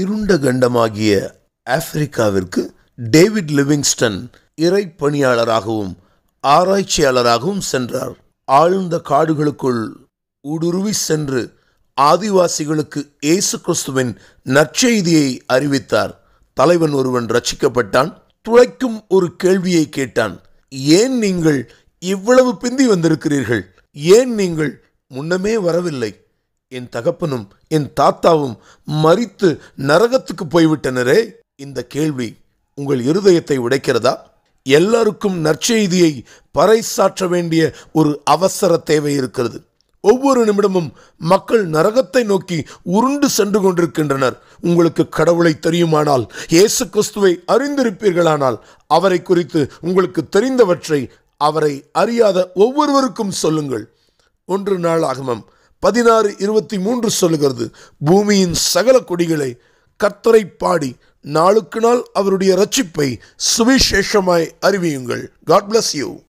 இருண்ட கண்டமாகிய ஆப்பிரிக்காவிற்கு David Livingstone இறை பணியாளராகவும் ஆராய்ச்சியாளராகவும் சென்றார் ஆழ்ந்த காடுகளுக்குள் ஊடுருவி சென்று ஆதிவாசிகளுக்கு இயேசு கிறிஸ்துவின் நற்செய்தியை அறிவித்தார் தலைவன் ஒருவன் ரச்சிக்கப்பட்டான் துளைக்கும் ஒரு கேள்வியை கேட்டான் ஏன் நீங்கள் இவ்வளவு பிந்தி வந்திருக்கிறீர்கள் ஏன் நீங்கள் முன்னமே வரவில்லை என் தகப்பனும் என் தாத்தாவும் மறித்து நரகத்துக்கு போய்விட்டனரே இந்த கேள்வி உங்கள் இருதயத்தை உடைக்கிறதா எல்லாருக்கும் நற்செய்தியை பறைசாற்ற வேண்டிய ஒரு அவசர தேவை இருக்கிறது ஒவ்வொரு நிமிடமும் மக்கள் நரகத்தை நோக்கி உருண்டு சென்று கொண்டிருக்கின்றனர் உங்களுக்கு கடவுளை தெரியுமானால் இயேசு கிறிஸ்துவை அறிந்திருப்பீர்களானால் அவரை குறித்து உங்களுக்கு தெரிந்தவற்றை அவரை அறியாத ஒவ்வொருவருக்கும் சொல்லுங்கள் ஒன்று நாள் ஆகமம் பதினாறு இருபத்தி மூன்று சொல்லுகிறது பூமியின் சகல கொடிகளை கர்த்தரை பாடி நாளுக்கு நாள் அவருடைய ரட்சிப்பை சுவிசேஷமாய் அறிவியுங்கள் காட் பிளஸ் யூ